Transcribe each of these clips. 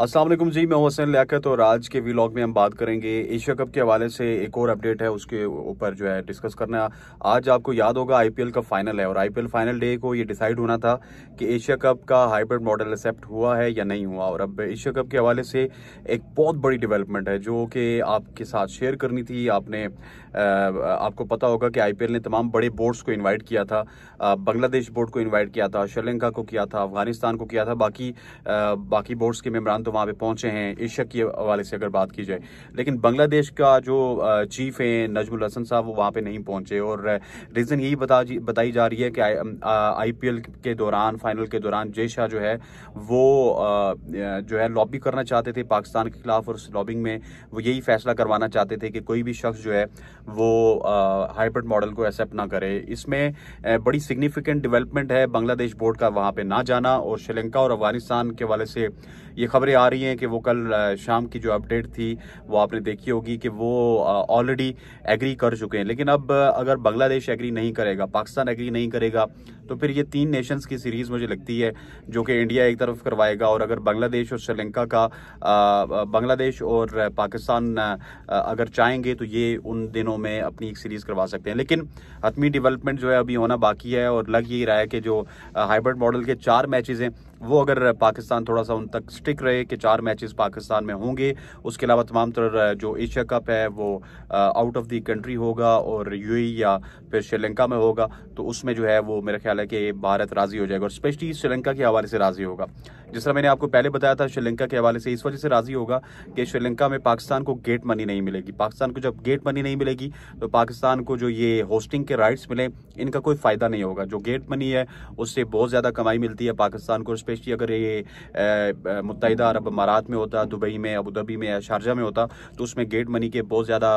असलम जी मैं हुसैन लियाकत और आज के वीलॉग में हम बात करेंगे एशिया कप के हवाले से एक और अपडेट है उसके ऊपर जो है डिस्कस करना आज आपको याद होगा आईपीएल का फाइनल है और आईपीएल फाइनल डे को ये डिसाइड होना था कि एशिया कप का हाइब्रिड मॉडल एक्सेप्ट हुआ है या नहीं हुआ और अब एशिया कप के हवाले से एक बहुत बड़ी डिवेलपमेंट है जो कि आपके साथ शेयर करनी थी आपने आपको पता होगा कि आई ने तमाम बड़े बोर्ड्स को इन्वाइट किया था बांग्लादेश बोर्ड को इन्वाइट किया था श्रीलंका को किया था अफगानिस्तान को किया था बाकी बाकी बोर्ड्स के मेबरान तो वहाँ पे पहुँचे हैं एशिया के हवाले से अगर बात की जाए लेकिन बांग्लादेश का जो चीफ है नजमुल हसन साहब वो वहाँ पर नहीं पहुँचे और रीज़न यही बता बताई जा रही है कि आई पी एल के दौरान फाइनल के दौरान जय शाह जो है वो जो है लॉबी करना चाहते थे पाकिस्तान के खिलाफ और उस लॉबिंग में वो यही फैसला करवाना चाहते थे कि कोई भी शख्स जो है वो हाइब्रिड मॉडल को एक्सेप्ट ना करे इसमें बड़ी सिग्निफिकेंट डेवलपमेंट है बांग्लादेश बोर्ड का वहाँ पे ना जाना और श्रीलंका और अफगानिस्तान के वाले से ये खबरें आ रही हैं कि वो कल शाम की जो अपडेट थी वो आपने देखी होगी कि वो ऑलरेडी एग्री कर चुके हैं लेकिन अब अगर बांग्लादेश एग्री नहीं करेगा पाकिस्तान एग्री नहीं करेगा तो फिर ये तीन नेशंस की सीरीज़ मुझे लगती है जो कि इंडिया एक तरफ करवाएगा और अगर बांग्लादेश और श्रीलंका का बांग्लादेश और पाकिस्तान अगर चाहेंगे तो ये उन दिनों में अपनी एक सीरीज़ करवा सकते हैं लेकिन हतमी डेवलपमेंट जो है अभी होना बाकी है और लग यही रहा है कि जो हाइब्रिड मॉडल के चार मैचेज़ हैं वो अगर पाकिस्तान थोड़ा सा उन तक रियलिस्टिक रहे कि चार मैचेस पाकिस्तान में होंगे उसके अलावा तमाम तर जो एशिया कप है वो आउट ऑफ दी कंट्री होगा और यू e या फिर श्रीलंका में होगा तो उसमें जो है वो मेरा ख्याल है कि भारत राज़ी हो जाएगा और स्पेशली श्रीलंका के हवाले से राज़ी होगा जिस तरह मैंने आपको पहले बताया था श्रीलंका के हवाले से इस वजह से राज़ी होगा कि श्रीलंका में पाकिस्तान को गेट मनी नहीं मिलेगी पाकिस्तान को जब गेट मनी नहीं मिलेगी तो पाकिस्तान को जो ये होस्टिंग के राइट्स मिले इनका कोई फ़ायदा नहीं होगा जो गेट मनी है उससे बहुत ज़्यादा कमाई मिलती है पाकिस्तान को स्पेशली अगर ये मुतहदा अरब अमारात में होता दुबई में अबूधाबी में या शारजा में होता तो उसमें गेट मनी के बहुत ज़्यादा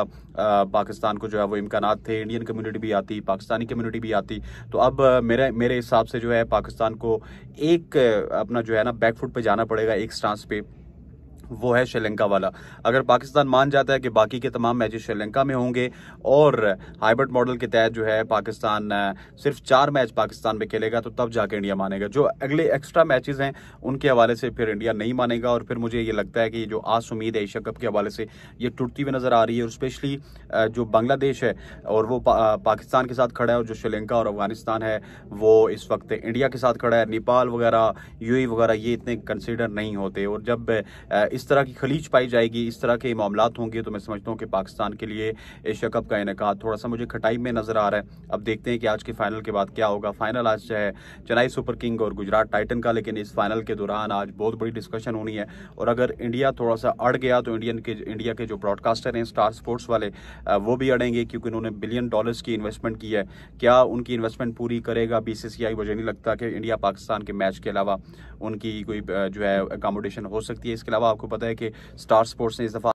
पाकिस्तान को जो है वो इम्कान थे इंडियन कम्यूनिटी भी आती पाकिस्तानी कम्यूनिटी भी आती तो अब मेरे मेरे हिसाब से जो है पाकिस्तान को एक अपना जो है ना बैकफुट पर जाना पड़ेगा एक स्टांस पे वो है श्रीलंका वाला अगर पाकिस्तान मान जाता है कि बाकी के तमाम मैचेस श्रीलंका में होंगे और हाइब्रिड मॉडल के तहत जो है पाकिस्तान सिर्फ चार मैच पाकिस्तान में खेलेगा तो तब जाके इंडिया मानेगा जो अगले एक्स्ट्रा मैचेस हैं उनके हवाले से फिर इंडिया नहीं मानेगा और फिर मुझे ये लगता है कि जो आस उम्मीद है एशिया कप के हवाले से ये टूटती हुई नज़र आ रही है और स्पेशली जो बांग्लादेश है और वो पा, पाकिस्तान के साथ खड़ा है और जो श्रीलंका और अफगानिस्तान है वो इस वक्त इंडिया के साथ खड़ा है नेपाल वगैरह यू वगैरह ये इतने कंसिडर नहीं होते और जब इस इस तरह की खलीज पाई जाएगी इस तरह के मामला होंगे तो मैं समझता हूँ कि पाकिस्तान के लिए एशिया कप का इनका थोड़ा सा मुझे खटाई में नज़र आ रहा है अब देखते हैं कि आज के फाइनल के बाद क्या होगा फाइनल आज जो है चेन्नई सुपर किंग और गुजरात टाइटन का लेकिन इस फाइनल के दौरान आज बहुत बड़ी डिस्कशन होनी है और अगर इंडिया थोड़ा सा अड़ गया तो इंडियन के इंडिया के जो ब्रॉडकास्टर हैं स्टार स्पोर्ट्स वाले वो भी अड़ेंगे क्योंकि उन्होंने बिलियन डॉलर्स की इन्वेस्टमेंट की है क्या उनकी इन्वेस्टमेंट पूरी करेगा बीसीसीआई मुझे नहीं लगता कि इंडिया पाकिस्तान के मैच के अलावा उनकी कोई जो है अकोमोडेशन हो सकती है इसके अलावा आपको पता है कि स्टार स्पोर्ट्स ने इस दफ़ा